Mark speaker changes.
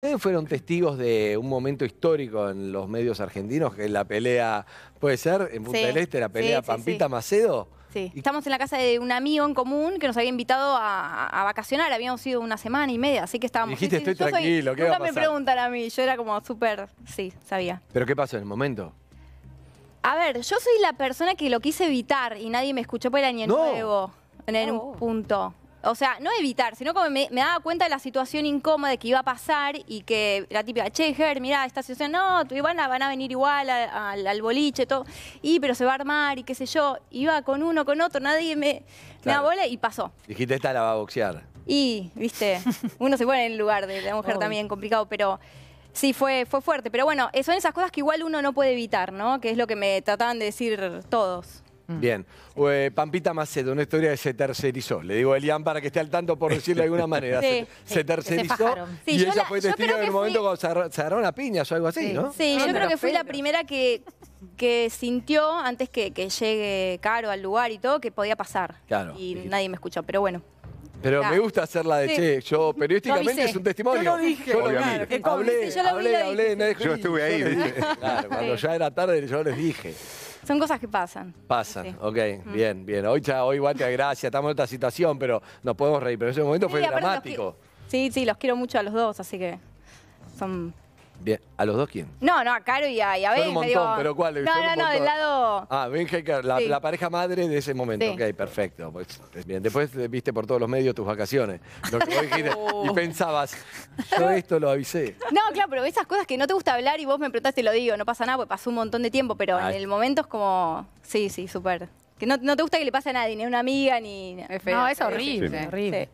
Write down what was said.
Speaker 1: Ustedes eh, fueron testigos de un momento histórico en los medios argentinos, que la pelea, puede ser, en Punta del Este, la pelea Pampita Macedo.
Speaker 2: Sí, estamos en la casa de un amigo en común que nos había invitado a, vacacionar, habíamos ido una semana y media, así que estábamos... Dijiste, estoy tranquilo, ¿qué me preguntan a mí, yo era como súper, sí, sabía.
Speaker 1: ¿Pero qué pasó en el momento?
Speaker 2: A ver, yo soy la persona que lo quise evitar y nadie me escuchó por era año no. nuevo, en un oh. punto o sea, no evitar, sino como me, daba cuenta de la situación incómoda que iba a pasar y que la típica, che, Ger, mirá, esta situación, no, igual van a venir igual al, boliche, todo, y pero se va a armar y qué sé yo. Iba con uno, con otro, nadie me, da me bola y pasó.
Speaker 1: Dijiste, esta la va a boxear.
Speaker 2: Y, viste, uno se pone en el lugar de la mujer también, complicado, pero... Sí, fue, fue fuerte, pero bueno, eh, son esas cosas que igual uno no puede evitar, ¿no? Que es lo que me trataban de decir todos.
Speaker 1: Mm. Bien. Eh, Pampita Macedo, una historia que se tercerizó. Le digo a Elian para que esté al tanto, por decirlo de alguna manera. se, tercerizó. y ella fue testigo el momento cuando se agarró una piña o algo así, ¿no? Sí, yo ah, creo que fui la
Speaker 2: primera que que sintió antes que, que, llegue Caro al lugar y todo que podía pasar. Y nadie me escuchó, pero bueno. Pero me gusta hacer la de che,
Speaker 1: yo periodísticamente es un testimonio. Yo lo dije, yo lo hablé, dije. Yo estuve ahí, Claro, cuando ya era tarde yo les dije.
Speaker 2: Son cosas que pasan.
Speaker 1: Pasan, ok, mm. bien, bien. Hoy, ya, hoy Batia, gracias, estamos en otra situación, pero nos podemos reír. Pero ese momento fue dramático.
Speaker 2: Sí, sí, los quiero mucho a los dos, así que son
Speaker 1: Bien. ¿A los dos quién?
Speaker 2: No, no, a Caro y a, y un montón, pero ¿cuál? No, no, no, del lado.
Speaker 1: Ah, Benja la, pareja madre de ese momento. Ok, perfecto. Pues, eh, bien. Después eh, viste por todos los medios tus vacaciones. Lo que y uh. pensabas, yo esto lo avisé.
Speaker 2: No, claro, pero esas cosas que no te gusta hablar y vos me preguntaste y lo digo, no pasa nada, pues pasó un montón de tiempo, pero en ah, el momento es como. Sí, sí, súper. Que no, te gusta que le pase a nadie, ni a una amiga, ni. No, es horrible. horrible.